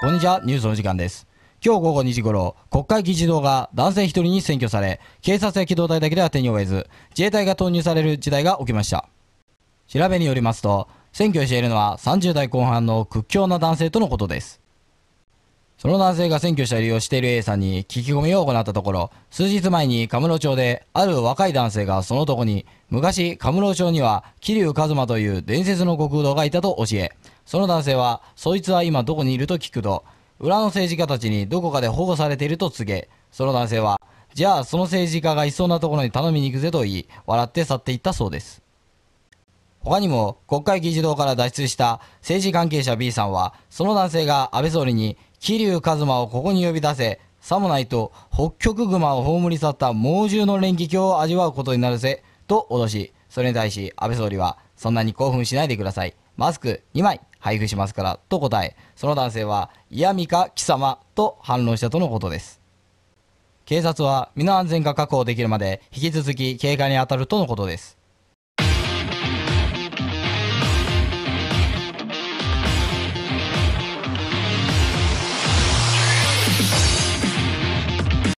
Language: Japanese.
こんにちは、ニュースの時間です。今日午後2時頃、国会議事堂が男性1人に占拠され、警察や機動隊だけでは手に負えず、自衛隊が投入される事態が起きました。調べによりますと、占拠しているのは30代後半の屈強な男性とのことです。その男性が占拠した理由をしている A さんに聞き込みを行ったところ、数日前にカムロ町で、ある若い男性がその男に、昔カムロ町には桐生一馬という伝説の極道がいたと教え、その男性は、そいつは今どこにいると聞くと、裏の政治家たちにどこかで保護されていると告げ、その男性は、じゃあその政治家がいそうなところに頼みに行くぜと言い、笑って去っていったそうです。他にも国会議事堂から脱出した政治関係者 B さんは、その男性が安倍総理に桐生一馬をここに呼び出せ、さもないと北極熊を葬り去った猛獣の連撃を味わうことになるぜ、と脅し、それに対し安倍総理は、そんなに興奮しないでください。マスク2枚配布しますから、と答え、その男性は、嫌味か貴様、と反論したとのことです。警察は身の安全が確保できるまで引き続き警戒に当たるとのことです。